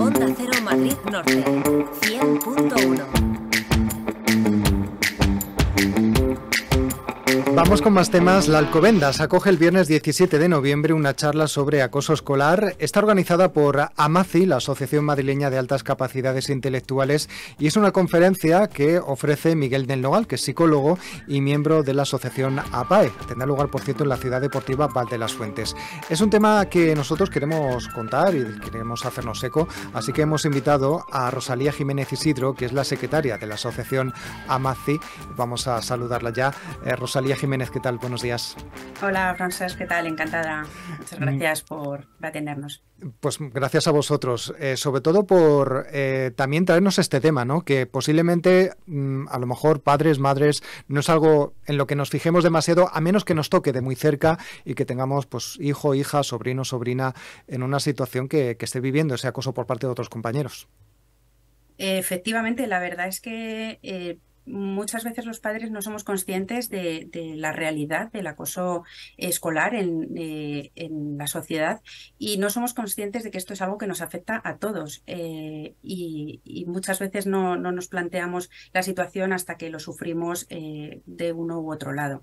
Onda Cero Madrid Norte, 100.1. Vamos con más temas. La Alcobendas acoge el viernes 17 de noviembre una charla sobre acoso escolar. Está organizada por AMACI, la Asociación Madrileña de Altas Capacidades Intelectuales, y es una conferencia que ofrece Miguel del Nogal, que es psicólogo y miembro de la Asociación APAE. Tendrá lugar, por cierto, en la ciudad deportiva Val de las Fuentes. Es un tema que nosotros queremos contar y queremos hacernos eco, así que hemos invitado a Rosalía Jiménez Isidro, que es la secretaria de la Asociación AMACI. Vamos a saludarla ya. Eh, Rosalía Jiménez ¿qué tal? Buenos días. Hola, Francesc, ¿qué tal? Encantada. Muchas mm. gracias por atendernos. Pues gracias a vosotros, eh, sobre todo por eh, también traernos este tema, ¿no? Que posiblemente, mm, a lo mejor, padres, madres, no es algo en lo que nos fijemos demasiado, a menos que nos toque de muy cerca y que tengamos, pues, hijo, hija, sobrino, sobrina, en una situación que, esté viviendo ese acoso por parte de otros compañeros. Efectivamente, la verdad es que eh, muchas veces los padres no somos conscientes de, la realidad del acoso escolar eh, en, la sociedad y no somos conscientes de que esto es algo que nos afecta a todos. Eh, y, muchas veces no, nos planteamos la situación hasta que lo sufrimos eh, de uno u otro lado.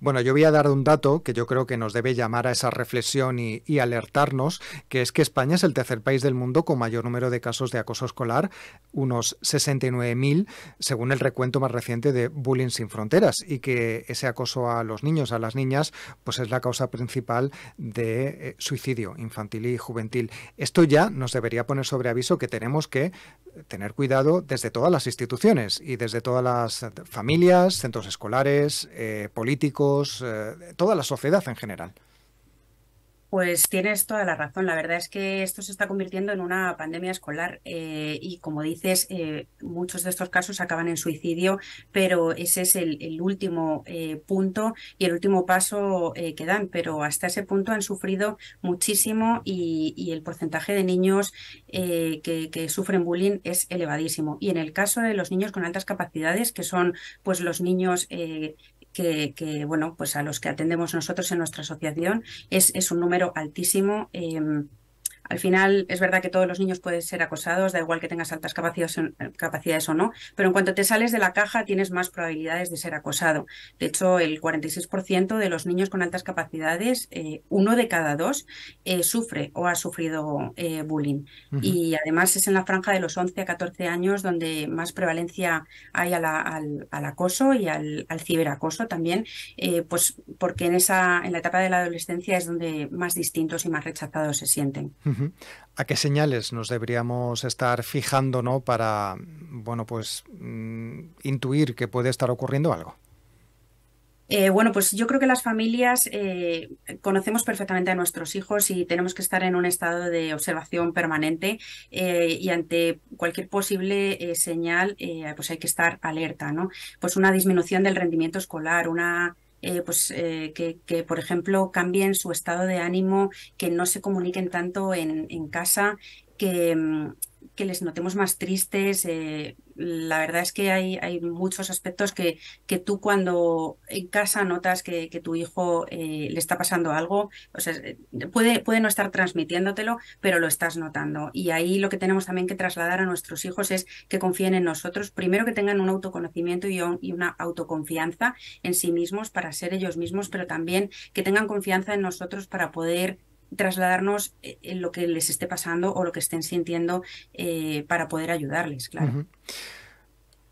Bueno, yo voy a dar un dato que yo creo que nos debe llamar a esa reflexión y, alertarnos, que es que España es el tercer país del mundo con mayor número de casos de acoso escolar, unos 69.000, según el recuerdo. Cuento más reciente de Bullying sin Fronteras y que ese acoso a los niños, a las niñas, pues es la causa principal de eh, suicidio infantil y juvenil. Esto ya nos debería poner sobre aviso que tenemos que eh, tener cuidado desde todas las instituciones y desde todas las familias, centros escolares, eh, políticos, toda la sociedad en general. Pues tienes toda la razón. La verdad es que esto se está convirtiendo en una pandemia escolar eh, y como dices, eh, muchos de estos casos acaban en suicidio, pero ese es el, último eh, punto y el último paso que dan. Pero hasta ese punto han sufrido muchísimo y, el porcentaje de niños que, que, sufren bullying es elevadísimo. Y en el caso de los niños con altas capacidades, que son pues los niños que, bueno, pues a los que atendemos nosotros en nuestra asociación es, es un número altísimo. Em, al final es verdad que todos los niños pueden ser acosados, da igual que tengas altas eh, capacidades, o no, pero en cuanto te sales de la caja tienes más probabilidades de ser acosado. De hecho, el 46% de los niños con altas capacidades, eh, uno de cada dos, eh, sufre o ha sufrido bullying. Y además es en la franja de los 11 a 14 años donde más prevalencia hay al, acoso y al, ciberacoso también, pues porque en, esa, en la etapa de la adolescencia es donde más distintos y más rechazados se sienten. ¿A qué señales nos deberíamos estar fijando ¿no? para bueno, pues, mm, intuir que puede estar ocurriendo algo? Eh, bueno, pues yo creo que las familias eh, conocemos perfectamente a nuestros hijos y tenemos que estar en un estado de observación permanente eh, y ante cualquier posible señal, pues hay que estar alerta, ¿no? Pues una disminución del rendimiento escolar, una eh, pues, eh, que, por ejemplo, cambien su estado de ánimo, que no se comuniquen tanto en, en casa, que, mm, que les notemos más tristes. Eh, la verdad es que hay, hay muchos aspectos que, que, tú cuando en casa notas que, tu hijo eh, le está pasando algo, o sea, puede, puede no estar transmitiéndotelo, pero lo estás notando. Y ahí lo que tenemos también que trasladar a nuestros hijos es que confíen en nosotros, primero que tengan un autoconocimiento y, y una autoconfianza en sí mismos para ser ellos mismos, pero también que tengan confianza en nosotros para poder trasladarnos eh, en lo que les esté pasando o lo que estén sintiendo eh, para poder ayudarles, claro.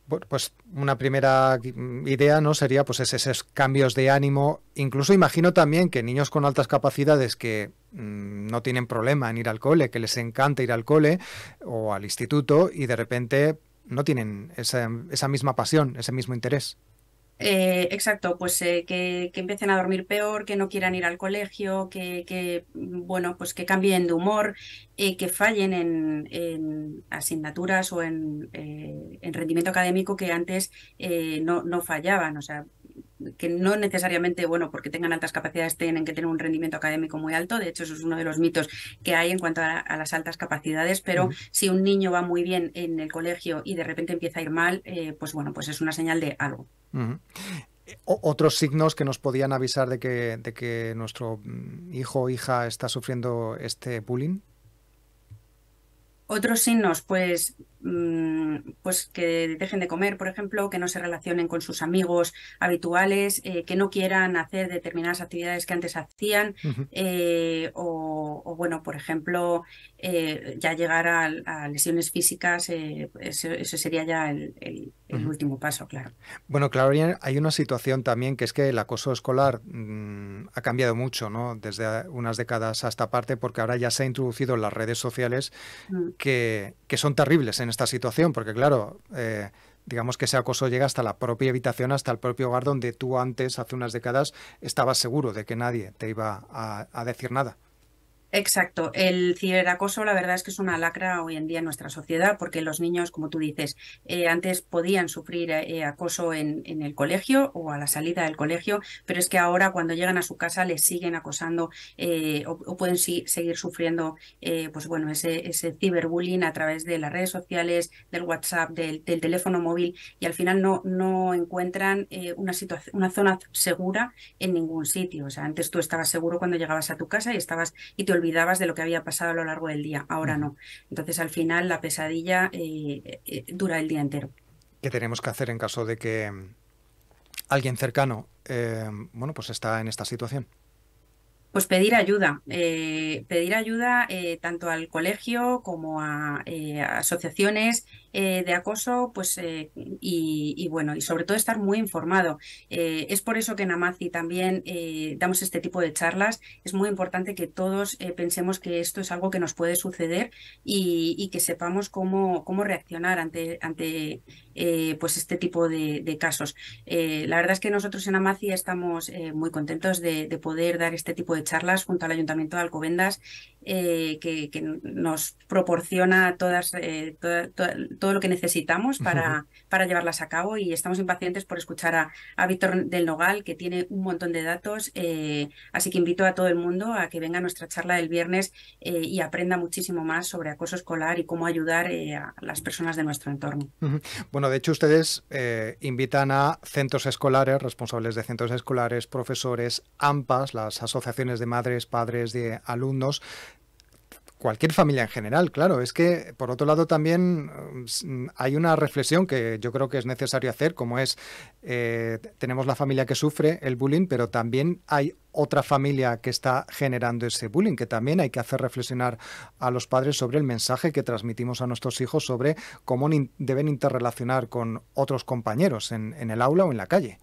Bueno, pues una primera idea no sería pues esos cambios de ánimo. Incluso imagino también que niños con altas capacidades que mm, no tienen problema en ir al cole, que les encanta ir al cole o al instituto y de repente no tienen esa misma pasión, ese mismo interés. Eh, exacto, pues eh, que, empiecen a dormir peor, que no quieran ir al colegio, que, bueno, pues que cambien de humor, eh, que fallen en, asignaturas o en, rendimiento académico que antes no, no fallaban. O sea, que no necesariamente, bueno, porque tengan altas capacidades tienen que tener un rendimiento académico muy alto, de hecho eso es uno de los mitos que hay en cuanto a, las altas capacidades, pero si un niño va muy bien en el colegio y de repente empieza a ir mal, pues bueno, pues es una señal de algo. Eh, otros signos que nos podían avisar de que, de que nuestro mm, hijo o hija está sufriendo este bullying. Otros signos, pues Mm, pues que dejen de comer, por ejemplo, que no se relacionen con sus amigos habituales, eh, que no quieran hacer determinadas actividades que antes hacían, eh, o, bueno, por ejemplo, eh, ya llegar a, lesiones físicas, eso, sería ya el, último paso, claro. Bueno, claro, hay una situación también que es que el acoso escolar mm, ha cambiado mucho, ¿no? Desde unas décadas hasta parte, porque ahora ya se ha introducido en las redes sociales mm. que, que son terribles en esta situación, porque claro, eh, digamos que ese acoso llega hasta la propia habitación, hasta el propio hogar donde tú antes, hace unas décadas, estabas seguro de que nadie te iba a decir nada. Exacto. El ciberacoso, la verdad es que es una lacra hoy en día en nuestra sociedad, porque los niños, como tú dices, eh, antes podían sufrir eh, acoso en, el colegio o a la salida del colegio, pero es que ahora cuando llegan a su casa les siguen acosando eh, o, pueden seguir sufriendo, pues bueno, ese, ese, ciberbullying a través de las redes sociales, del WhatsApp, del, teléfono móvil y al final no, no encuentran una una zona segura en ningún sitio. O sea, antes tú estabas seguro cuando llegabas a tu casa y estabas y te olvidabas de lo que había pasado a lo largo del día, ahora no. Entonces al final la pesadilla eh, eh, dura el día entero. ¿Qué tenemos que hacer en caso de que mm, alguien cercano em, bueno, pues está en esta situación? Pues pedir ayuda, eh, pedir ayuda tanto al colegio como a asociaciones eh, de acoso, pues, eh, y, bueno, y sobre todo estar muy informado. Eh, es por eso que en Amazi también damos este tipo de charlas. Es muy importante que todos pensemos que esto es algo que nos puede suceder y, que sepamos cómo, cómo reaccionar ante, ante pues este tipo de, casos. la verdad es que nosotros en Amazi estamos muy contentos de, poder dar este tipo de charlas junto al Ayuntamiento de Alcobendas, que, nos proporciona todas, todo lo que necesitamos para, para llevarlas a cabo y estamos impacientes por escuchar a, a Víctor del Nogal, que tiene un montón de datos. Eh, así que invito a todo el mundo a que venga a nuestra charla del viernes eh, y aprenda muchísimo más sobre acoso escolar y cómo ayudar eh, a las personas de nuestro entorno. Bueno, de hecho ustedes invitan a centros escolares, responsables de centros escolares, profesores, AMPAs, las asociaciones de madres, padres de alumnos, cualquier familia en general, claro. Es que, por otro lado, también mm, hay una reflexión que yo creo que es necesario hacer, como es, eh, tenemos la familia que sufre el bullying, pero también hay otra familia que está generando ese bullying, que también hay que hacer reflexionar a los padres sobre el mensaje que transmitimos a nuestros hijos sobre cómo deben interrelacionar con otros compañeros en el aula o en la calle.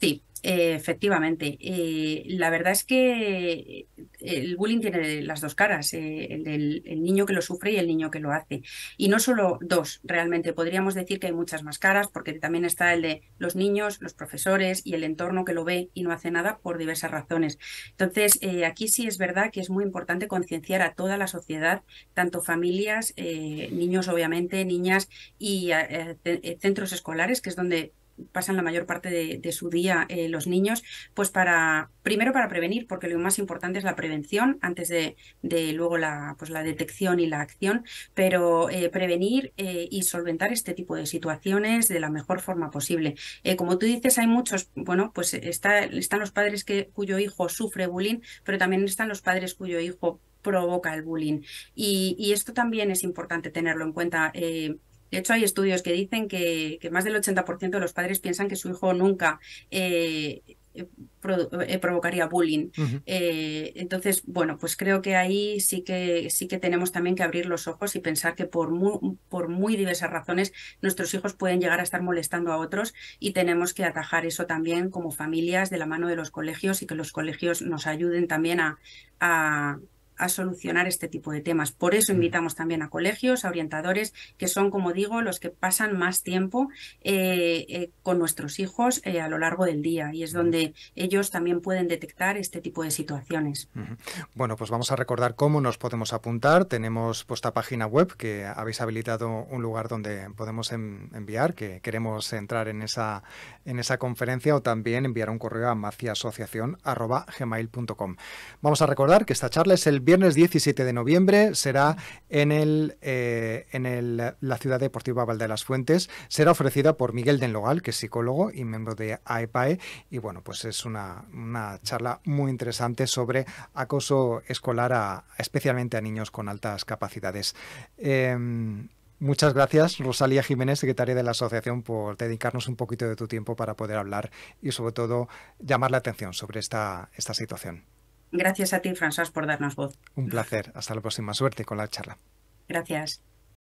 Sí, efectivamente. Eh, la verdad es que eh, el bullying tiene las dos caras, eh, el del el niño que lo sufre y el niño que lo hace. Y no solo dos, realmente podríamos decir que hay muchas más caras, porque también está el de los niños, los profesores y el entorno que lo ve y no hace nada por diversas razones. Entonces, aquí sí es verdad que es muy importante concienciar a toda la sociedad, tanto familias, niños obviamente, niñas y centros escolares, que es donde pasan la mayor parte de, su día eh, los niños, pues para, primero para prevenir, porque lo más importante es la prevención antes de, luego la, pues la detección y la acción, pero eh, prevenir eh, y solventar este tipo de situaciones de la mejor forma posible. como tú dices, hay muchos, bueno, pues están los padres que, cuyo hijo sufre bullying, pero también están los padres cuyo hijo provoca el bullying. Y, esto también es importante tenerlo en cuenta. De hecho, hay estudios que dicen que, más del 80% de los padres piensan que su hijo nunca eh, eh, provocaría bullying. Eh, entonces, bueno, pues creo que ahí sí que sí que tenemos también que abrir los ojos y pensar que por muy, por muy diversas razones nuestros hijos pueden llegar a estar molestando a otros y tenemos que atajar eso también como familias de la mano de los colegios y que los colegios nos ayuden también a a solucionar este tipo de temas. Por eso mm. invitamos también a colegios, a orientadores, que son, como digo, los que pasan más tiempo eh, eh, con nuestros hijos eh, a lo largo del día y es mm. donde ellos también pueden detectar este tipo de situaciones. Bueno, pues vamos a recordar cómo nos podemos apuntar. Tenemos puesta página web que habéis habilitado un lugar donde podemos enviar, que queremos entrar en esa, en esa conferencia o también enviar un correo a maciasociación.com. Vamos a recordar que esta charla es el viernes 17 de noviembre será en, el, eh, en la ciudad deportiva Valde las Fuentes. Será ofrecida por Miguel Denlogal, que es psicólogo y miembro de AEPAE. E. Y bueno, pues es una, charla muy interesante sobre acoso escolar, a, especialmente a niños con altas capacidades. Em, muchas gracias, Rosalía Jiménez, secretaria de la asociación, por dedicarnos un poquito de tu tiempo para poder hablar y, sobre todo, llamar la atención sobre esta, esta situación. Gracias a ti, François, por darnos voz. Un placer. Hasta la próxima. Suerte con la charla. Gracias.